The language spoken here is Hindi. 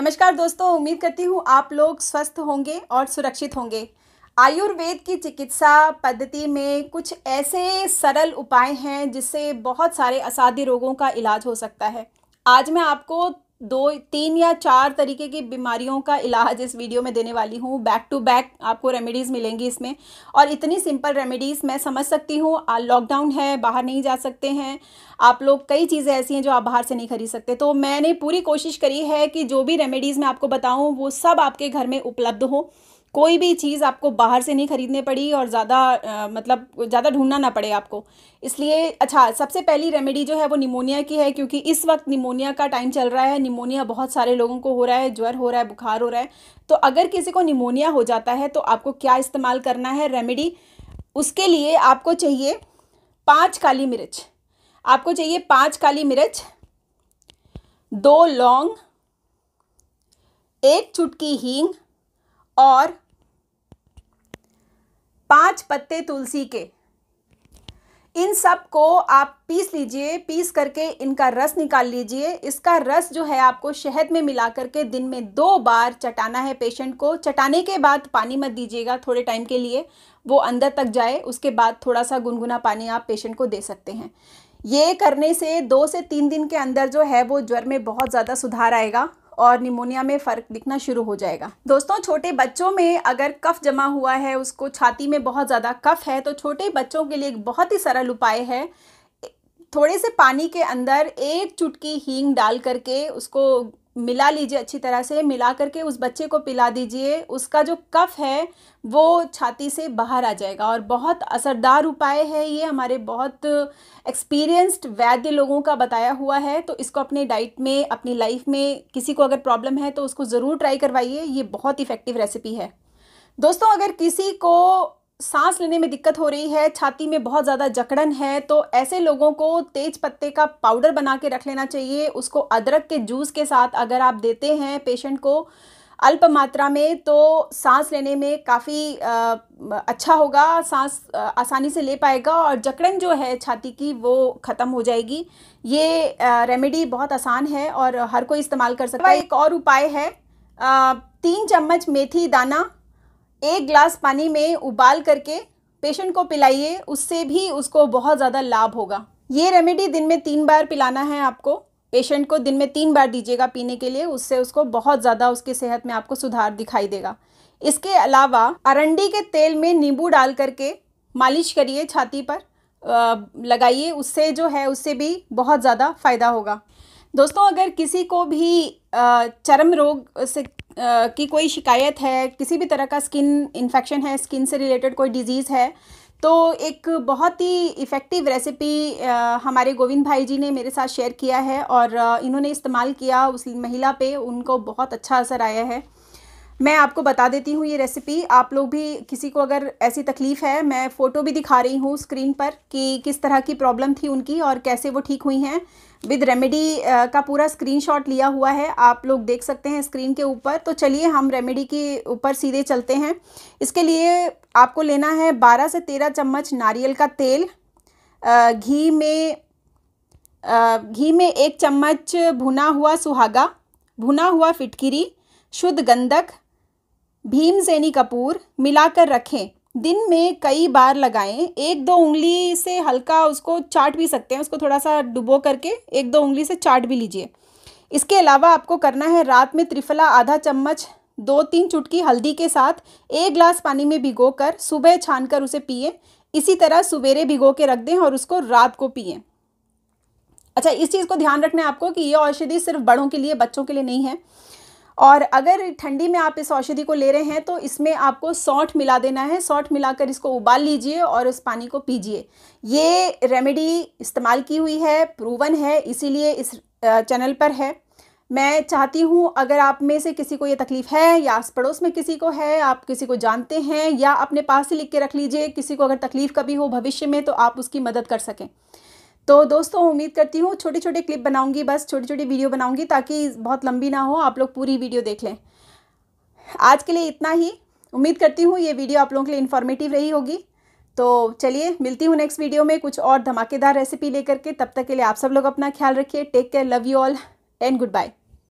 नमस्कार दोस्तों उम्मीद करती हूँ आप लोग स्वस्थ होंगे और सुरक्षित होंगे आयुर्वेद की चिकित्सा पद्धति में कुछ ऐसे सरल उपाय हैं जिससे बहुत सारे असाध्य रोगों का इलाज हो सकता है आज मैं आपको दो तीन या चार तरीके की बीमारियों का इलाज इस वीडियो में देने वाली हूँ बैक टू बैक आपको रेमेडीज़ मिलेंगी इसमें और इतनी सिंपल रेमेडीज़ मैं समझ सकती हूँ लॉकडाउन है बाहर नहीं जा सकते हैं आप लोग कई चीज़ें ऐसी हैं जो आप बाहर से नहीं खरीद सकते तो मैंने पूरी कोशिश करी है कि जो भी रेमेडीज़ मैं आपको बताऊँ वो सब आपके घर में उपलब्ध हों कोई भी चीज़ आपको बाहर से नहीं ख़रीदने पड़ी और ज़्यादा मतलब ज़्यादा ढूंढना ना पड़े आपको इसलिए अच्छा सबसे पहली रेमेडी जो है वो निमोनिया की है क्योंकि इस वक्त निमोनिया का टाइम चल रहा है निमोनिया बहुत सारे लोगों को हो रहा है ज्वर हो रहा है बुखार हो रहा है तो अगर किसी को निमोनिया हो जाता है तो आपको क्या इस्तेमाल करना है रेमेडी उसके लिए आपको चाहिए पाँच काली मिर्च आपको चाहिए पाँच काली मिर्च दो लौंग एक चुटकी हींग और पांच पत्ते तुलसी के इन सब को आप पीस लीजिए पीस करके इनका रस निकाल लीजिए इसका रस जो है आपको शहद में मिला करके दिन में दो बार चटाना है पेशेंट को चटाने के बाद पानी मत दीजिएगा थोड़े टाइम के लिए वो अंदर तक जाए उसके बाद थोड़ा सा गुनगुना पानी आप पेशेंट को दे सकते हैं ये करने से दो से तीन दिन के अंदर जो है वो ज्वर में बहुत ज़्यादा सुधार आएगा और निमोनिया में फ़र्क दिखना शुरू हो जाएगा दोस्तों छोटे बच्चों में अगर कफ जमा हुआ है उसको छाती में बहुत ज़्यादा कफ है तो छोटे बच्चों के लिए एक बहुत ही सरल उपाय है थोड़े से पानी के अंदर एक चुटकी हींग डाल करके उसको मिला लीजिए अच्छी तरह से मिला करके उस बच्चे को पिला दीजिए उसका जो कफ है वो छाती से बाहर आ जाएगा और बहुत असरदार उपाय है ये हमारे बहुत एक्सपीरियंस्ड वैद्य लोगों का बताया हुआ है तो इसको अपने डाइट में अपनी लाइफ में किसी को अगर प्रॉब्लम है तो उसको ज़रूर ट्राई करवाइए ये बहुत इफ़ेक्टिव रेसिपी है दोस्तों अगर किसी को सांस लेने में दिक्कत हो रही है छाती में बहुत ज़्यादा जकड़न है तो ऐसे लोगों को तेज पत्ते का पाउडर बना के रख लेना चाहिए उसको अदरक के जूस के साथ अगर आप देते हैं पेशेंट को अल्प मात्रा में तो सांस लेने में काफ़ी अच्छा होगा सांस आसानी से ले पाएगा और जकड़न जो है छाती की वो ख़त्म हो जाएगी ये रेमेडी बहुत आसान है और हर कोई इस्तेमाल कर सकता है एक और उपाय है तीन चम्मच मेथी दाना एक ग्लास पानी में उबाल करके पेशेंट को पिलाइए उससे भी उसको बहुत ज़्यादा लाभ होगा ये रेमेडी दिन में तीन बार पिलाना है आपको पेशेंट को दिन में तीन बार दीजिएगा पीने के लिए उससे उसको बहुत ज़्यादा उसकी सेहत में आपको सुधार दिखाई देगा इसके अलावा अरंडी के तेल में नींबू डाल करके मालिश करिए छाती पर लगाइए उससे जो है उससे भी बहुत ज़्यादा फ़ायदा होगा दोस्तों अगर किसी को भी चर्म रोग से की कोई शिकायत है किसी भी तरह का स्किन इन्फेक्शन है स्किन से रिलेटेड कोई डिजीज़ है तो एक बहुत ही इफ़ेक्टिव रेसिपी हमारे गोविंद भाई जी ने मेरे साथ शेयर किया है और इन्होंने इस्तेमाल किया उस महिला पे उनको बहुत अच्छा असर आया है मैं आपको बता देती हूँ ये रेसिपी आप लोग भी किसी को अगर ऐसी तकलीफ़ है मैं फ़ोटो भी दिखा रही हूँ स्क्रीन पर कि किस तरह की प्रॉब्लम थी उनकी और कैसे वो ठीक हुई हैं विद रेमेडी का पूरा स्क्रीनशॉट लिया हुआ है आप लोग देख सकते हैं स्क्रीन के ऊपर तो चलिए हम रेमेडी के ऊपर सीधे चलते हैं इसके लिए आपको लेना है बारह से तेरह चम्मच नारियल का तेल घी में घी में एक चम्मच भुना हुआ सुहागा भुना हुआ फिटकरी शुद्ध गंधक भीम भीमसेनी कपूर मिलाकर रखें दिन में कई बार लगाएं एक दो उंगली से हल्का उसको चाट भी सकते हैं उसको थोड़ा सा डुबो करके एक दो उंगली से चाट भी लीजिए इसके अलावा आपको करना है रात में त्रिफला आधा चम्मच दो तीन चुटकी हल्दी के साथ एक ग्लास पानी में भिगो कर सुबह छान कर उसे पिए इसी तरह सवेरे भिगो के रख दें और उसको रात को पिए अच्छा इस चीज़ को ध्यान रखना है आपको कि ये औषधि सिर्फ बड़ों के लिए बच्चों के लिए नहीं है और अगर ठंडी में आप इस औषधि को ले रहे हैं तो इसमें आपको सौठ मिला देना है सौठ मिलाकर इसको उबाल लीजिए और उस पानी को पीजिए ये रेमेडी इस्तेमाल की हुई है प्रूवन है इसीलिए इस चैनल पर है मैं चाहती हूँ अगर आप में से किसी को ये तकलीफ़ है या आस पड़ोस में किसी को है आप किसी को जानते हैं या अपने पास ही लिख के रख लीजिए किसी को अगर तकलीफ़ कभी हो भविष्य में तो आप उसकी मदद कर सकें तो दोस्तों उम्मीद करती हूँ छोटे छोटे क्लिप बनाऊँगी बस छोटी छोटी वीडियो बनाऊँगी ताकि बहुत लंबी ना हो आप लोग पूरी वीडियो देख लें आज के लिए इतना ही उम्मीद करती हूँ ये वीडियो आप लोगों के लिए इन्फॉर्मेटिव रही होगी तो चलिए मिलती हूँ नेक्स्ट वीडियो में कुछ और धमाकेदार रेसिपी लेकर के तब तक के लिए आप सब लोग अपना ख्याल रखिए take care love you all and good bye